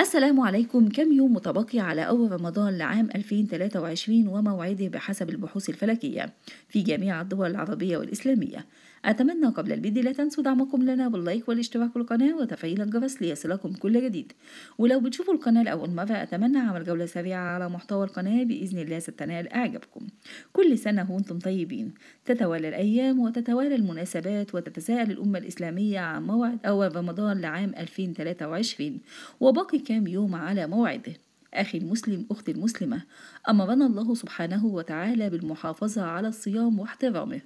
السلام عليكم كم يوم متبقي على أول رمضان لعام 2023 وموعده بحسب البحوث الفلكية في جميع الدول العربية والإسلامية أتمنى قبل البدء لا تنسوا دعمكم لنا باللايك والاشتراك في القناة وتفعيل الجرس ليصلكم كل جديد ولو بتشوفوا القناة لأول مرة أتمنى أعمل جولة سريعة على محتوى القناة بإذن الله ستنال أعجابكم كل سنة وأنتم طيبين تتوالى الأيام وتتوالى المناسبات وتتساءل الأمة الإسلامية عن موعد أول رمضان لعام 2023 وباقي كام يوم على موعده أخي المسلم أختي المسلمة أمرنا الله سبحانه وتعالى بالمحافظة على الصيام واحترامه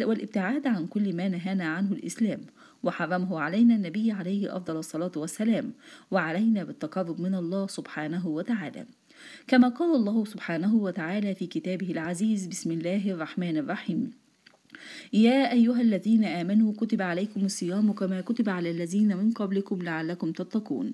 والابتعاد عن كل ما نهانا عنه الإسلام وحرمه علينا النبي عليه أفضل الصلاة والسلام وعلينا بالتقرب من الله سبحانه وتعالى كما قال الله سبحانه وتعالى في كتابه العزيز بسم الله الرحمن الرحيم يا أيها الذين آمنوا كتب عليكم الصيام كما كتب على الذين من قبلكم لعلكم تتقون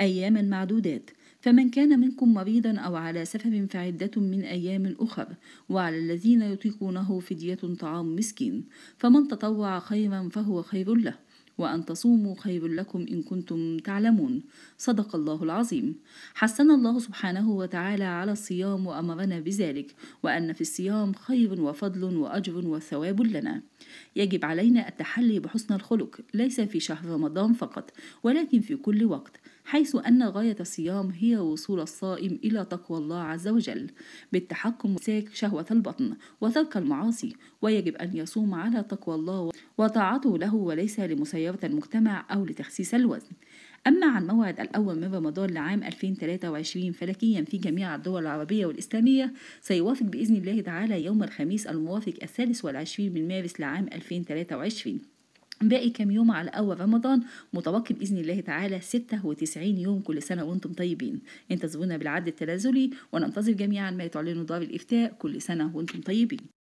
أياما معدودات فمن كان منكم مريضا أو على سفر فعدة من أيام أخر وعلى الذين يطيقونه فدية طعام مسكين فمن تطوع خيرا فهو خير له وأن تصوموا خير لكم إن كنتم تعلمون صدق الله العظيم حسن الله سبحانه وتعالى على الصيام وأمرنا بذلك وأن في الصيام خير وفضل وأجر وثواب لنا يجب علينا التحلي بحسن الخلق ليس في شهر رمضان فقط ولكن في كل وقت حيث أن غاية الصيام هي وصول الصائم إلى تقوى الله عز وجل بالتحكم وساك شهوة البطن وترك المعاصي ويجب أن يصوم على تقوى الله وطاعته له وليس لمسيرة المجتمع أو لتخسيس الوزن أما عن موعد الأول من رمضان لعام 2023 فلكيا في جميع الدول العربية والإسلامية سيوافق بإذن الله تعالى يوم الخميس الموافق الثالث والعشرين من مارس لعام 2023 باقي كام يوم على أول رمضان متبقي بإذن الله تعالى 96 يوم كل سنة وأنتم طيبين انتظرونا بالعد التنازلي وننتظر جميعا ما تعلنه دار الإفتاء كل سنة وأنتم طيبين